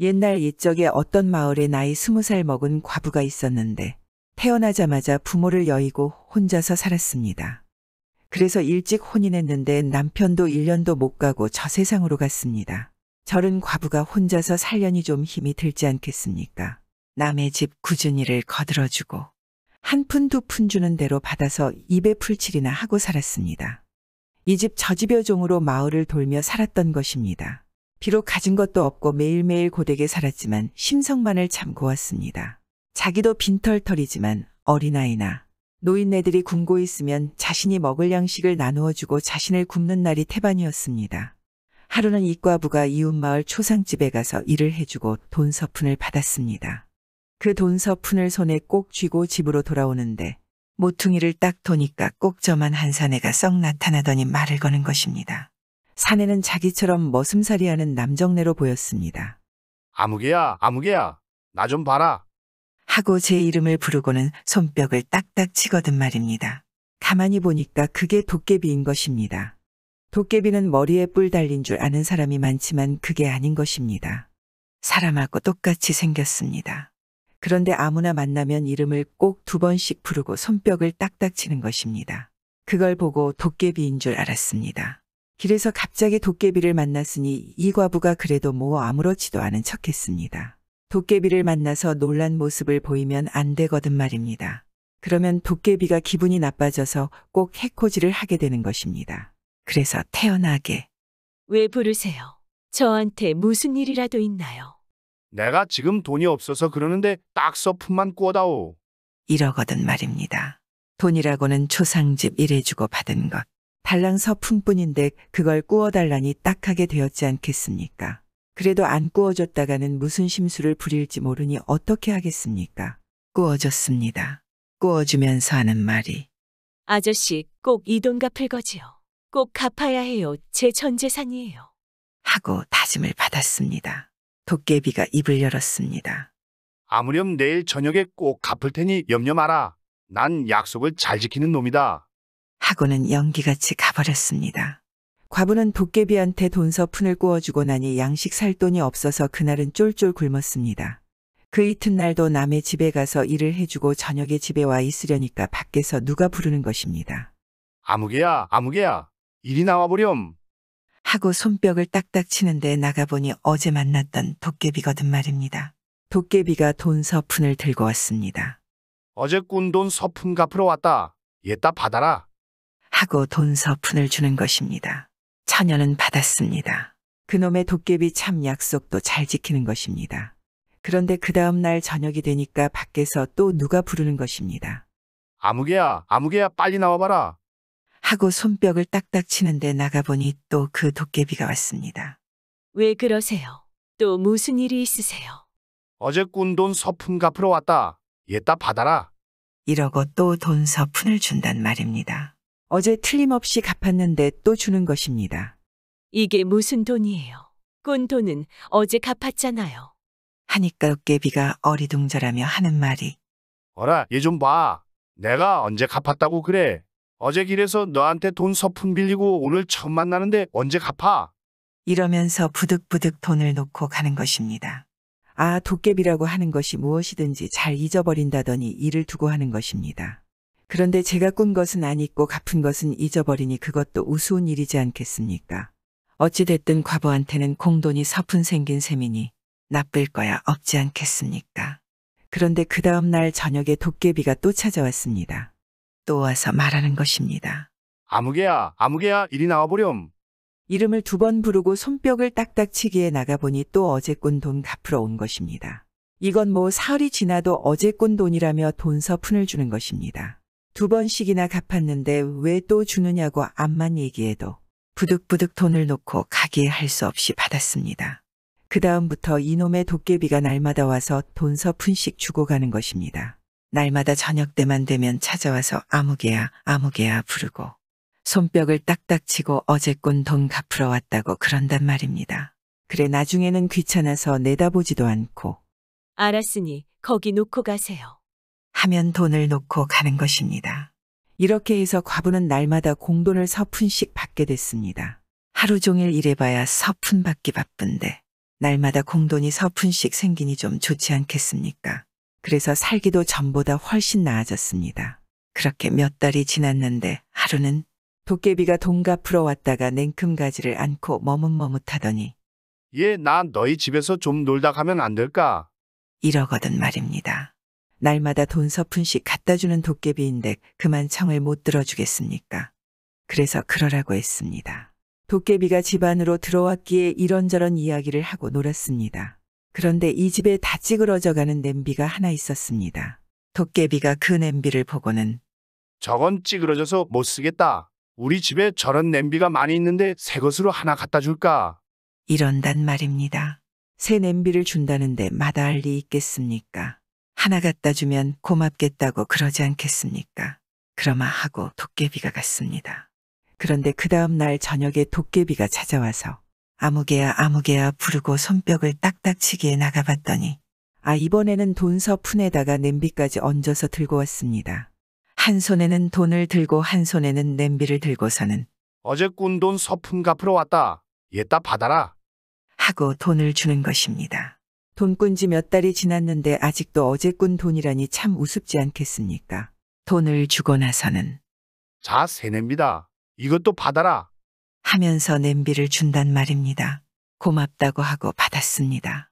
옛날 옛적에 어떤 마을에 나이 스무 살 먹은 과부가 있었는데 태어나자마자 부모를 여의고 혼자서 살았습니다. 그래서 일찍 혼인했는데 남편도 1년도 못 가고 저 세상으로 갔습니다. 저른 과부가 혼자서 살려니 좀 힘이 들지 않겠습니까? 남의 집 구준이를 거들어주고 한 푼두 푼 주는 대로 받아서 입에 풀칠이나 하고 살았습니다. 이 집 저 집여종으로 마을을 돌며 살았던 것입니다. 비록 가진 것도 없고 매일매일 고되게 살았지만 심성만을 잠고왔습니다. 자기도 빈털털이지만 어린아이나 노인네들이 굶고 있으면 자신이 먹을 양식을 나누어주고 자신을 굶는 날이 태반이었습니다. 하루는 이과부가 이웃마을 초상집에 가서 일을 해주고 돈 서푼을 받았습니다. 그돈 서푼을 손에 꼭 쥐고 집으로 돌아오는데 모퉁이를 딱 도니까 꼭저만 한산애가 썩 나타나더니 말을 거는 것입니다. 사내는 자기처럼 머슴살이하는 남정네로 보였습니다. 아무개야, 아무개야, 나 좀 봐라. 하고 제 이름을 부르고는 손뼉을 딱딱 치거든 말입니다. 가만히 보니까 그게 도깨비인 것입니다. 도깨비는 머리에 뿔 달린 줄 아는 사람이 많지만 그게 아닌 것입니다. 사람하고 똑같이 생겼습니다. 그런데 아무나 만나면 이름을 꼭 두 번씩 부르고 손뼉을 딱딱 치는 것입니다. 그걸 보고 도깨비인 줄 알았습니다. 길에서 갑자기 도깨비를 만났으니 이 과부가 그래도 뭐 아무렇지도 않은 척했습니다. 도깨비를 만나서 놀란 모습을 보이면 안 되거든 말입니다. 그러면 도깨비가 기분이 나빠져서 꼭 해코지를 하게 되는 것입니다. 그래서 태연하게 왜 부르세요? 저한테 무슨 일이라도 있나요? 내가 지금 돈이 없어서 그러는데 딱 서품만 꾸어다오. 이러거든 말입니다. 돈이라고는 초상집 일해주고 받은 것. 달랑 서품뿐인데 그걸 꾸어달라니 딱하게 되었지 않겠습니까? 그래도 안 꾸어졌다가는 무슨 심술을 부릴지 모르니 어떻게 하겠습니까? 꾸어졌습니다. 꾸어주면서 하는 말이. 아저씨, 꼭 이 돈 갚을 거지요. 꼭 갚아야 해요. 제 전 재산이에요. 하고 다짐을 받았습니다. 도깨비가 입을 열었습니다. 아무렴 내일 저녁에 꼭 갚을 테니 염려 마라. 난 약속을 잘 지키는 놈이다. 하고는 연기같이 가버렸습니다. 과부는 도깨비한테 돈 서푼을 꾸어주고 나니 양식 살 돈이 없어서 그날은 쫄쫄 굶었습니다. 그 이튿날도 남의 집에 가서 일을 해주고 저녁에 집에 와 있으려니까 밖에서 누가 부르는 것입니다. 아무개야, 아무개야, 이리 나와보렴. 하고 손뼉을 딱딱 치는데 나가보니 어제 만났던 도깨비거든 말입니다. 도깨비가 돈 서푼을 들고 왔습니다. 어제 꾼 돈 서푼 갚으러 왔다. 얘따 받아라. 하고 돈 서푼을 주는 것입니다. 처녀는 받았습니다. 그놈의 도깨비 참 약속도 잘 지키는 것입니다. 그런데 그 다음 날 저녁이 되니까 밖에서 또 누가 부르는 것입니다. 아무개야, 아무개야, 빨리 나와봐라. 하고 손뼉을 딱딱 치는데 나가보니 또 그 도깨비가 왔습니다. 왜 그러세요? 또 무슨 일이 있으세요? 어제 꾼 돈 서푼 갚으러 왔다. 얘따 받아라. 이러고 또 돈 서푼을 준단 말입니다. 어제 틀림없이 갚았는데 또 주는 것입니다. 이게 무슨 돈이에요? 꾼돈은 어제 갚았잖아요. 하니까 도깨비가 어리둥절하며 하는 말이 어라, 얘 좀 봐. 내가 언제 갚았다고 그래. 어제 길에서 너한테 돈 서푼 빌리고 오늘 처음 만나는데 언제 갚아? 이러면서 부득부득 돈을 놓고 가는 것입니다. 아, 도깨비라고 하는 것이 무엇이든지 잘 잊어버린다더니 이를 두고 하는 것입니다. 그런데 제가 꾼 것은 안 잊고 갚은 것은 잊어버리니 그것도 우스운 일이지 않겠습니까? 어찌됐든 과부한테는 공돈이 서푼 생긴 셈이니 나쁠 거야 없지 않겠습니까? 그런데 그 다음 날 저녁에 도깨비가 또 찾아왔습니다. 또 와서 말하는 것입니다. 아무개야, 아무개야, 이리 나와보렴. 이름을 두 번 부르고 손뼉을 딱딱 치기에 나가보니 또 어제 꾼 돈 갚으러 온 것입니다. 이건 뭐 사흘이 지나도 어제 꾼 돈이라며 돈 서푼을 주는 것입니다. 두 번씩이나 갚았는데 왜 또 주느냐고 암만 얘기해도 부득부득 돈을 놓고 가게 에할 수 없이 받았습니다. 그 다음부터 이놈의 도깨비가 날마다 와서 돈 서푼씩 주고 가는 것입니다. 날마다 저녁 때만 되면 찾아와서 아무개야 아무개야 부르고 손뼉을 딱딱 치고 어제 꾼돈 갚으러 왔다고 그런단 말입니다. 그래 나중에는 귀찮아서 내다보지도 않고 알았으니 거기 놓고 가세요. 하면 돈을 놓고 가는 것입니다. 이렇게 해서 과부는 날마다 공돈을 서푼씩 받게 됐습니다. 하루 종일 일해봐야 서푼 받기 바쁜데 날마다 공돈이 서푼씩 생기니 좀 좋지 않겠습니까? 그래서 살기도 전보다 훨씬 나아졌습니다. 그렇게 몇 달이 지났는데 하루는 도깨비가 돈 갚으러 왔다가 냉큼 가지를 않고 머뭇머뭇하더니 얘나 예, 너희 집에서 좀 놀다 가면 안 될까? 이러거든 말입니다. 날마다 돈 서푼씩 갖다 주는 도깨비인데 그만 청을 못 들어주겠습니까? 그래서 그러라고 했습니다. 도깨비가 집 안으로 들어왔기에 이런저런 이야기를 하고 놀았습니다. 그런데 이 집에 다 찌그러져 가는 냄비가 하나 있었습니다. 도깨비가 그 냄비를 보고는 저건 찌그러져서 못 쓰겠다. 우리 집에 저런 냄비가 많이 있는데 새 것으로 하나 갖다 줄까? 이런단 말입니다. 새 냄비를 준다는데 마다할 리 있겠습니까? 하나 갖다 주면 고맙겠다고 그러지 않겠습니까? 그러마 하고 도깨비가 갔습니다. 그런데 그 다음 날 저녁에 도깨비가 찾아와서 아무개야 아무개야 부르고 손뼉을 딱딱 치기에 나가봤더니 아 이번에는 돈서 푼에다가 냄비까지 얹어서 들고 왔습니다. 한 손에는 돈을 들고 한 손에는 냄비를 들고서는 어제 꾼 돈 서푼 갚으러 왔다. 얘따 받아라. 하고 돈을 주는 것입니다. 돈꾼지몇 달이 지났는데 아직도 어제 꾼 돈이라니 참 우습지 않겠습니까? 돈을 주고 나서는 자, 세냄비다 이것도 받아라. 하면서 냄비를 준단 말입니다. 고맙다고 하고 받았습니다.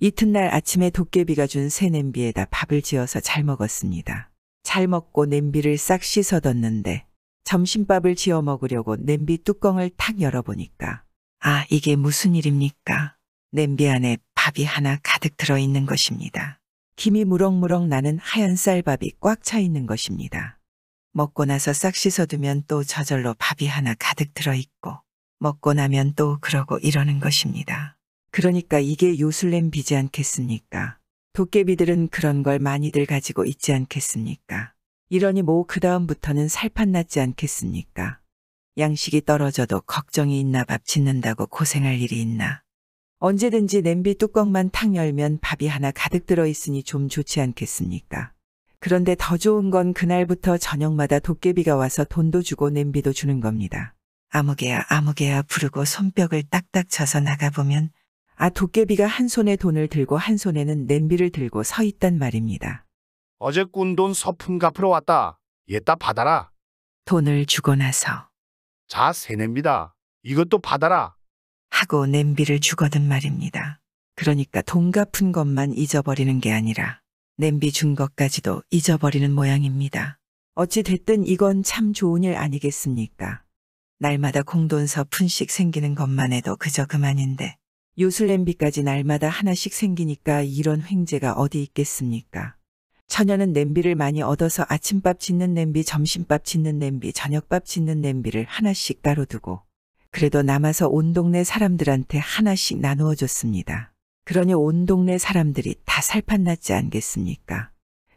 이튿날 아침에 도깨비가 준 새 냄비에다 밥을 지어서 잘 먹었습니다. 잘 먹고 냄비를 싹 씻어뒀는데 점심밥을 지어 먹으려고 냄비 뚜껑을 탁 열어보니까 아 이게 무슨 일입니까? 냄비 안에 밥이 하나 가득 들어있는 것입니다. 김이 무럭무럭 나는 하얀 쌀밥이 꽉 차 있는 것입니다. 먹고 나서 싹 씻어두면 또 저절로 밥이 하나 가득 들어있고 먹고 나면 또 그러고 이러는 것입니다. 그러니까 이게 요술냄비지 않겠습니까? 도깨비들은 그런 걸 많이들 가지고 있지 않겠습니까? 이러니 뭐 그다음부터는 살판났지 않겠습니까? 양식이 떨어져도 걱정이 있나 밥 짓는다고 고생할 일이 있나? 언제든지 냄비 뚜껑만 탁 열면 밥이 하나 가득 들어있으니 좀 좋지 않겠습니까? 그런데 더 좋은 건 그날부터 저녁마다 도깨비가 와서 돈도 주고 냄비도 주는 겁니다. 아무개야 아무개야 부르고 손뼉을 딱딱 쳐서 나가보면 아 도깨비가 한 손에 돈을 들고 한 손에는 냄비를 들고 서 있단 말입니다. 어제 꾼돈서품 갚으러 왔다. 얘따 받아라. 돈을 주고 나서 자 세냅니다. 이것도 받아라. 하고 냄비를 주거든 말입니다. 그러니까 돈 갚은 것만 잊어버리는 게 아니라 냄비 준 것까지도 잊어버리는 모양입니다. 어찌 됐든 이건 참 좋은 일 아니겠습니까? 날마다 공돈 서푼씩 생기는 것만 해도 그저 그만인데 요술냄비까지 날마다 하나씩 생기니까 이런 횡재가 어디 있겠습니까? 처녀는 냄비를 많이 얻어서 아침밥 짓는 냄비, 점심밥 짓는 냄비, 저녁밥 짓는 냄비를 하나씩 따로 두고 그래도 남아서 온 동네 사람들한테 하나씩 나누어 줬습니다. 그러니 온 동네 사람들이 다 살판났지 않겠습니까?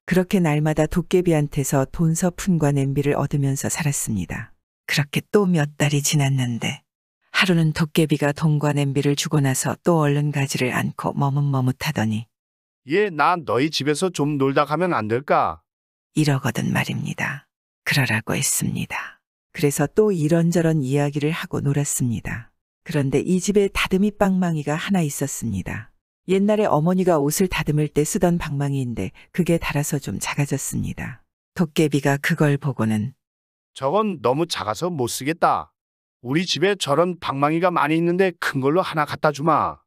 그렇게 날마다 도깨비한테서 돈서푼과 냄비를 얻으면서 살았습니다. 그렇게 또 몇 달이 지났는데 하루는 도깨비가 돈과 냄비를 주고 나서 또 얼른 가지를 않고 머뭇머뭇하더니 얘나 예, 너희 집에서 좀 놀다 가면 안 될까? 이러거든 말입니다. 그러라고 했습니다. 그래서 또 이런저런 이야기를 하고 놀았습니다. 그런데 이 집에 다듬이 빵망이가 하나 있었습니다. 옛날에 어머니가 옷을 다듬을 때 쓰던 방망이인데 그게 닳아서 좀 작아졌습니다. 도깨비가 그걸 보고는 저건 너무 작아서 못 쓰겠다. 우리 집에 저런 방망이가 많이 있는데 큰 걸로 하나 갖다 주마.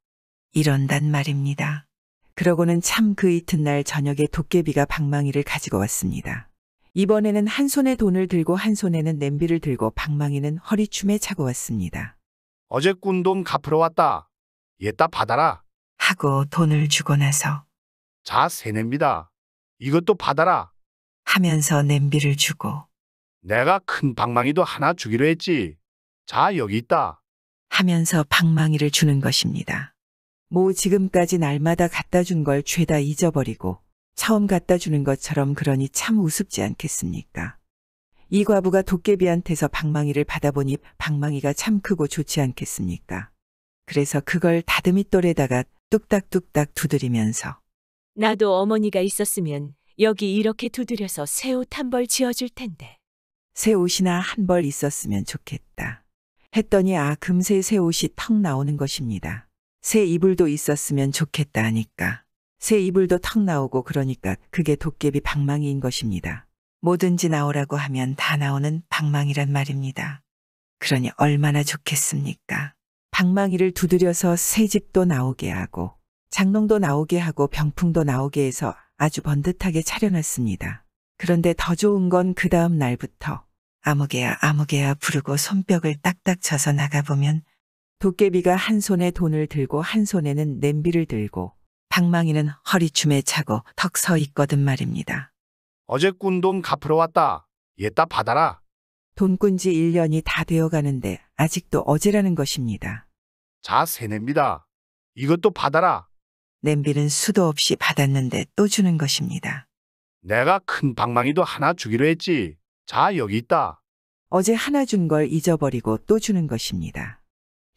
이런단 말입니다. 그러고는 참 그 이튿날 저녁에 도깨비가 방망이를 가지고 왔습니다. 이번에는 한 손에 돈을 들고 한 손에는 냄비를 들고 방망이는 허리춤에 차고 왔습니다. 어제 꾼 돈 갚으러 왔다. 얘따 받아라. 하고 돈을 주고 나서 자, 세냅니다. 이것도 받아라. 하면서 냄비를 주고 내가 큰 방망이도 하나 주기로 했지. 자, 여기 있다. 하면서 방망이를 주는 것입니다. 뭐 지금까지 날마다 갖다 준 걸 죄다 잊어버리고 처음 갖다 주는 것처럼 그러니 참 우습지 않겠습니까? 이 과부가 도깨비한테서 방망이를 받아보니 방망이가 참 크고 좋지 않겠습니까? 그래서 그걸 다듬이돌에다가 뚝딱뚝딱 두드리면서 나도 어머니가 있었으면 여기 이렇게 두드려서 새 옷 한 벌 지어줄 텐데. 새 옷이나 한 벌 있었으면 좋겠다. 했더니 아 금세 새 옷이 턱 나오는 것입니다. 새 이불도 있었으면 좋겠다 하니까. 새 이불도 턱 나오고 그러니까 그게 도깨비 방망이인 것입니다. 뭐든지 나오라고 하면 다 나오는 방망이란 말입니다. 그러니 얼마나 좋겠습니까? 방망이를 두드려서 새 집도 나오게 하고 장롱도 나오게 하고 병풍도 나오게 해서 아주 번듯하게 차려놨습니다. 그런데 더 좋은 건 그 다음 날부터 아무개야 아무개야 부르고 손뼉을 딱딱 쳐서 나가보면 도깨비가 한 손에 돈을 들고 한 손에는 냄비를 들고 방망이는 허리춤에 차고 턱 서 있거든 말입니다. 어제 꾼 돈 갚으러 왔다. 얘따 받아라. 돈꾼지 1년이 다 되어 가는데 아직도 어제라는 것입니다. 자새냅니다 이것도 받아라. 냄비는 수도 없이 받았는데 또 주는 것입니다. 내가 큰 방망이도 하나 주기로 했지. 자 여기 있다. 어제 하나 준 걸 잊어버리고 또 주는 것입니다.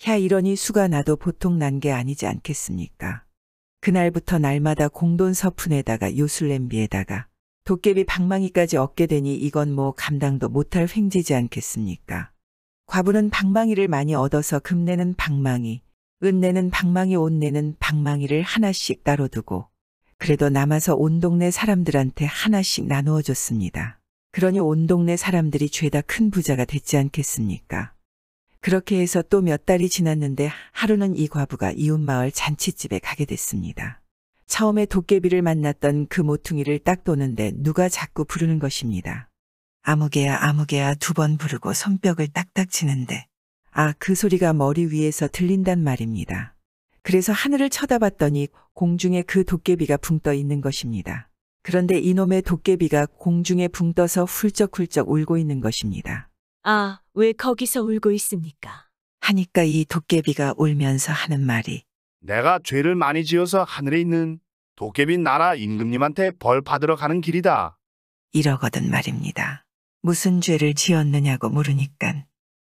야 이러니 수가 나도 보통 난 게 아니지 않겠습니까? 그날부터 날마다 공돈 서푼에다가 요술냄비에다가 도깨비 방망이까지 얻게 되니 이건 뭐 감당도 못할 횡재지 않겠습니까. 과부는 방망이를 많이 얻어서 금내는 방망이, 은내는 방망이, 온내는 방망이를 하나씩 따로 두고 그래도 남아서 온 동네 사람들한테 하나씩 나누어 줬습니다. 그러니 온 동네 사람들이 죄다 큰 부자가 됐지 않겠습니까? 그렇게 해서 또 몇 달이 지났는데 하루는 이 과부가 이웃마을 잔치집에 가게 됐습니다. 처음에 도깨비를 만났던 그 모퉁이를 딱 도는데 누가 자꾸 부르는 것입니다. 아무개야 아무개야 두 번 부르고 손뼉을 딱딱 치는데 아 그 소리가 머리 위에서 들린단 말입니다. 그래서 하늘을 쳐다봤더니 공중에 그 도깨비가 붕 떠 있는 것입니다. 그런데 이놈의 도깨비가 공중에 붕 떠서 훌쩍훌쩍 울고 있는 것입니다. 아, 왜 거기서 울고 있습니까? 하니까 이 도깨비가 울면서 하는 말이 내가 죄를 많이 지어서 하늘에 있는 도깨비 나라 임금님한테 벌 받으러 가는 길이다. 이러거든 말입니다. 무슨 죄를 지었느냐고 물으니깐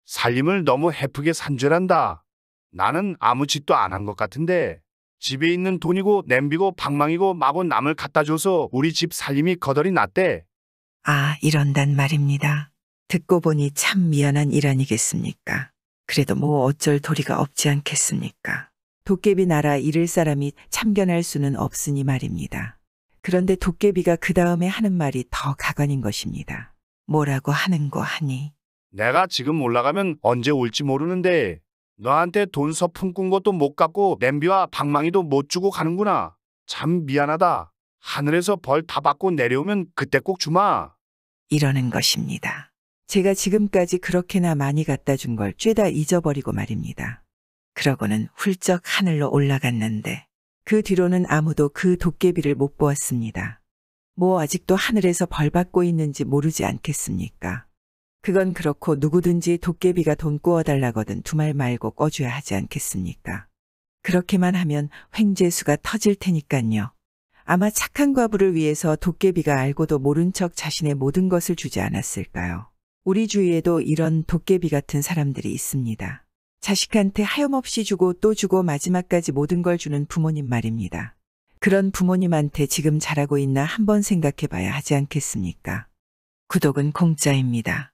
살림을 너무 헤프게 산 죄란다. 나는 아무 짓도 안 한 것 같은데 집에 있는 돈이고 냄비고 방망이고 마구 남을 갖다 줘서 우리 집 살림이 거덜이 났대. 아 이런단 말입니다. 듣고 보니 참 미안한 일 아니겠습니까? 그래도 뭐 어쩔 도리가 없지 않겠습니까? 도깨비 나라 잃을 사람이 참견할 수는 없으니 말입니다. 그런데 도깨비가 그 다음에 하는 말이 더 가관인 것입니다. 뭐라고 하는 거 하니? 내가 지금 올라가면 언제 올지 모르는데 너한테 돈 서품 꾼 것도 못 갚고 냄비와 방망이도 못 주고 가는구나. 참 미안하다. 하늘에서 벌 다 받고 내려오면 그때 꼭 주마. 이러는 것입니다. 제가 지금까지 그렇게나 많이 갖다 준 걸죄다 잊어버리고 말입니다. 그러고는 훌쩍 하늘로 올라갔는데 그 뒤로는 아무도 그 도깨비를 못 보았습니다. 뭐 아직도 하늘에서 벌 받고 있는지 모르지 않겠습니까? 그건 그렇고 누구든지 도깨비가 돈 꾸어달라거든 두말 말고 꺼줘야 하지 않겠습니까? 그렇게만 하면 횡재수가 터질 테니깐요. 아마 착한 과부를 위해서 도깨비가 알고도 모른 척 자신의 모든 것을 주지 않았을까요? 우리 주위에도 이런 도깨비 같은 사람들이 있습니다. 자식한테 하염없이 주고 또 주고 마지막까지 모든 걸 주는 부모님 말입니다. 그런 부모님한테 지금 잘하고 있나 한번 생각해 봐야 하지 않겠습니까? 구독은 공짜입니다.